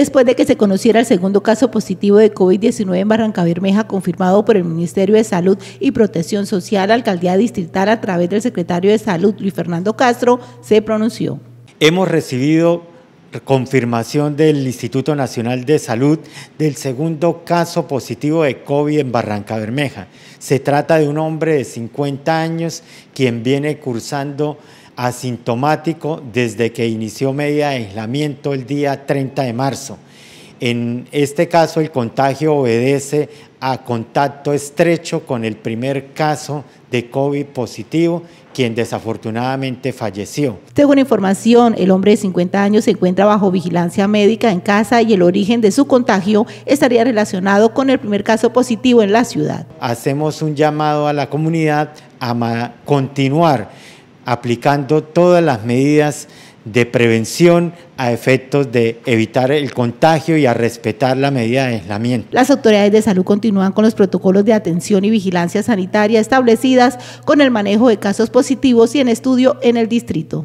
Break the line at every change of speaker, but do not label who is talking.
después de que se conociera el segundo caso positivo de COVID-19 en Barranca Bermeja, confirmado por el Ministerio de Salud y Protección Social, Alcaldía Distrital, a través del secretario de Salud, Luis Fernando Castro, se pronunció.
Hemos recibido confirmación del Instituto Nacional de Salud del segundo caso positivo de COVID en Barranca Bermeja. Se trata de un hombre de 50 años quien viene cursando asintomático desde que inició media de aislamiento el día 30 de marzo. En este caso, el contagio obedece a contacto estrecho con el primer caso de COVID positivo, quien desafortunadamente falleció.
Según información, el hombre de 50 años se encuentra bajo vigilancia médica en casa y el origen de su contagio estaría relacionado con el primer caso positivo en la ciudad.
Hacemos un llamado a la comunidad a continuar aplicando todas las medidas de prevención a efectos de evitar el contagio y a respetar la medida de aislamiento.
Las autoridades de salud continúan con los protocolos de atención y vigilancia sanitaria establecidas con el manejo de casos positivos y en estudio en el distrito.